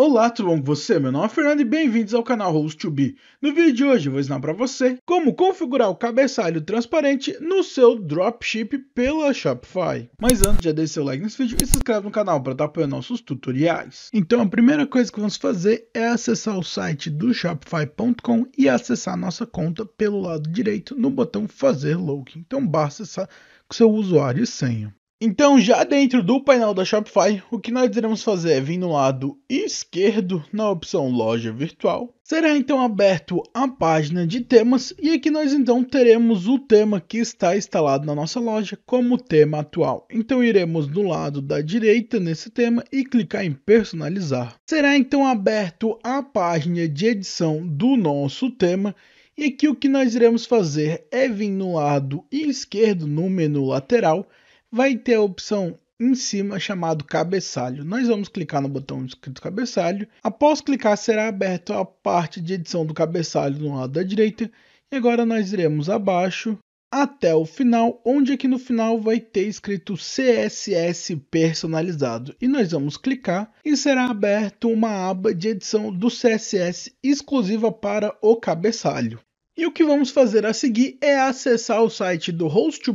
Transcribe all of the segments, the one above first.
Olá, tudo bom com você? Meu nome é Fernando e bem-vindos ao canal Host2B. No vídeo de hoje eu vou ensinar para você como configurar o cabeçalho transparente no seu dropship pela Shopify. Mas antes, já deixe seu like nesse vídeo e se inscreve no canal para estar tá apoiando nossos tutoriais. Então a primeira coisa que vamos fazer é acessar o site do Shopify.com e acessar nossa conta pelo lado direito no botão fazer login. Então basta acessar com seu usuário e senha. Então, já dentro do painel da Shopify, o que nós iremos fazer é vir no lado esquerdo, na opção Loja Virtual. Será então aberto a página de temas e aqui nós então teremos o tema que está instalado na nossa loja como tema atual. Então iremos no lado da direita nesse tema e clicar em personalizar. Será então aberto a página de edição do nosso tema e aqui o que nós iremos fazer é vir no lado esquerdo no menu lateral vai ter a opção em cima chamado cabeçalho. Nós vamos clicar no botão escrito cabeçalho. Após clicar, será aberto a parte de edição do cabeçalho no lado da direita. E agora nós iremos abaixo até o final, onde aqui no final vai ter escrito CSS personalizado. E nós vamos clicar e será aberto uma aba de edição do CSS exclusiva para o cabeçalho. E o que vamos fazer a seguir é acessar o site do host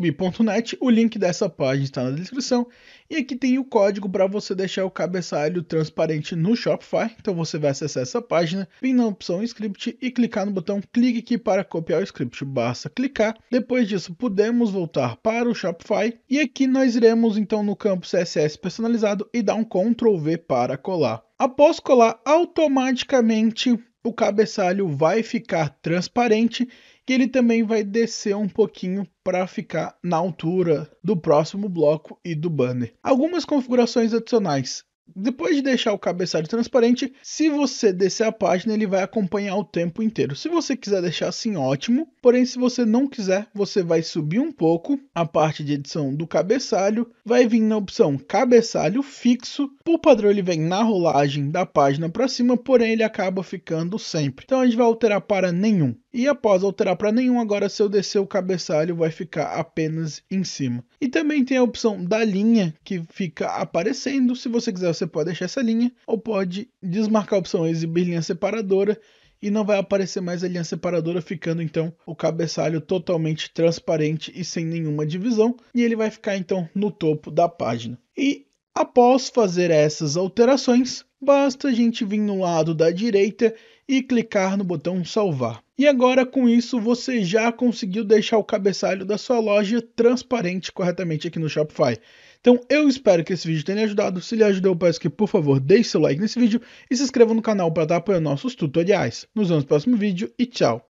o link dessa página está na descrição, e aqui tem o código para você deixar o cabeçalho transparente no Shopify, então você vai acessar essa página, vir na opção script e clicar no botão clique aqui para copiar o script, basta clicar, depois disso podemos voltar para o Shopify, e aqui nós iremos então no campo CSS personalizado e dar um Ctrl V para colar. Após colar, automaticamente o cabeçalho vai ficar transparente e ele também vai descer um pouquinho para ficar na altura do próximo bloco e do banner. Algumas configurações adicionais. Depois de deixar o cabeçalho transparente, se você descer a página, ele vai acompanhar o tempo inteiro. Se você quiser deixar assim, ótimo. Porém, se você não quiser, você vai subir um pouco a parte de edição do cabeçalho. Vai vir na opção cabeçalho fixo. Por padrão, ele vem na rolagem da página para cima, porém ele acaba ficando sempre. Então a gente vai alterar para nenhum e após alterar para nenhum, agora se eu descer o cabeçalho vai ficar apenas em cima. E também tem a opção da linha que fica aparecendo, se você quiser você pode deixar essa linha, ou pode desmarcar a opção exibir linha separadora, e não vai aparecer mais a linha separadora, ficando então o cabeçalho totalmente transparente e sem nenhuma divisão, e ele vai ficar então no topo da página. E após fazer essas alterações, basta a gente vir no lado da direita e clicar no botão salvar. E agora com isso você já conseguiu deixar o cabeçalho da sua loja transparente corretamente aqui no Shopify. Então eu espero que esse vídeo tenha ajudado. Se lhe ajudou, eu peço que por favor deixe seu like nesse vídeo e se inscreva no canal para estar apoiando nossos tutoriais. Nos vemos no próximo vídeo e tchau!